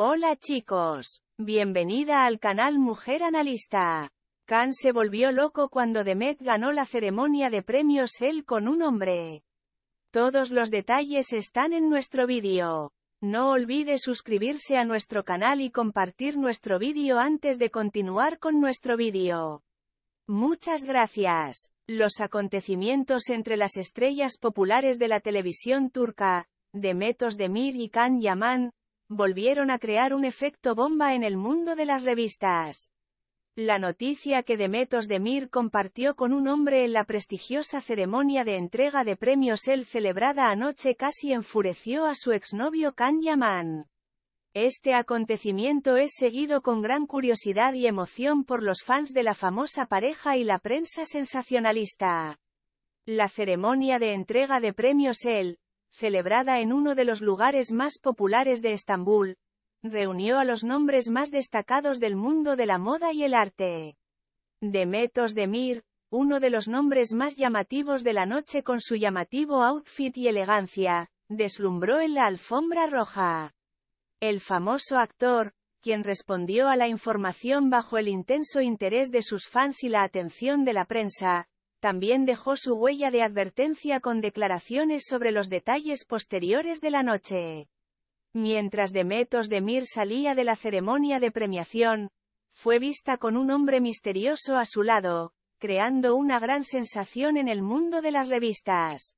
Hola chicos, bienvenida al canal Mujer Analista. Khan se volvió loco cuando Demet ganó la ceremonia de premios él con un hombre. Todos los detalles están en nuestro vídeo. No olvide suscribirse a nuestro canal y compartir nuestro vídeo antes de continuar con nuestro vídeo. Muchas gracias. Los acontecimientos entre las estrellas populares de la televisión turca, Demet Özdemir y Khan Yaman, volvieron a crear un efecto bomba en el mundo de las revistas. La noticia que Demetos Demir compartió con un hombre en la prestigiosa ceremonia de entrega de premios El celebrada anoche casi enfureció a su exnovio Kan Yaman. Este acontecimiento es seguido con gran curiosidad y emoción por los fans de la famosa pareja y la prensa sensacionalista. La ceremonia de entrega de premios El, celebrada en uno de los lugares más populares de Estambul, reunió a los nombres más destacados del mundo de la moda y el arte. Demetos Demir, uno de los nombres más llamativos de la noche con su llamativo outfit y elegancia, deslumbró en la alfombra roja. El famoso actor, quien respondió a la información bajo el intenso interés de sus fans y la atención de la prensa, también dejó su huella de advertencia con declaraciones sobre los detalles posteriores de la noche. Mientras Demetos Demir salía de la ceremonia de premiación, fue vista con un hombre misterioso a su lado, creando una gran sensación en el mundo de las revistas.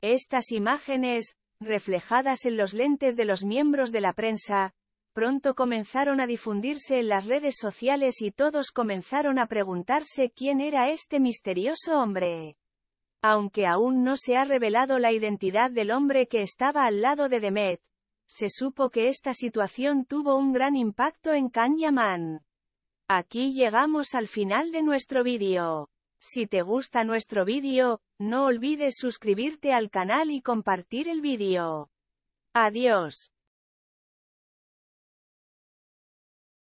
Estas imágenes, reflejadas en los lentes de los miembros de la prensa, pronto comenzaron a difundirse en las redes sociales y todos comenzaron a preguntarse quién era este misterioso hombre. Aunque aún no se ha revelado la identidad del hombre que estaba al lado de Demet, se supo que esta situación tuvo un gran impacto en Kanyaman. Aquí llegamos al final de nuestro vídeo. Si te gusta nuestro vídeo, no olvides suscribirte al canal y compartir el vídeo. Adiós.